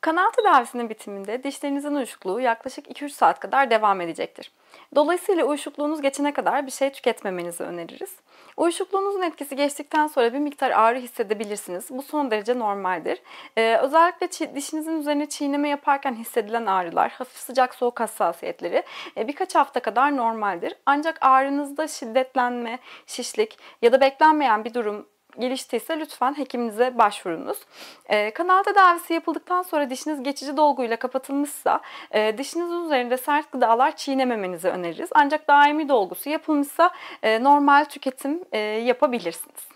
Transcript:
Kanal tedavisinin bitiminde dişlerinizin uyuşukluğu yaklaşık 2-3 saat kadar devam edecektir. Dolayısıyla uyuşukluğunuz geçene kadar bir şey tüketmemenizi öneririz. Uyuşukluğunuzun etkisi geçtikten sonra bir miktar ağrı hissedebilirsiniz. Bu son derece normaldir. Ee, özellikle dişinizin üzerine çiğneme yaparken hissedilen ağrılar, hafif sıcak soğuk hassasiyetleri e, birkaç hafta kadar normaldir. Ancak ağrınızda şiddetlenme, şişlik ya da beklenmeyen bir durum geliştiyse lütfen hekiminize başvurunuz. E, ee, kanal tedavisi yapıldıktan sonra dişiniz geçici dolguyla kapatılmışsa e, dişinizin üzerinde sert gıdalar çiğnememenizi öneririz. Ancak daimi dolgusu yapılmışsa e, normal tüketim e, yapabilirsiniz.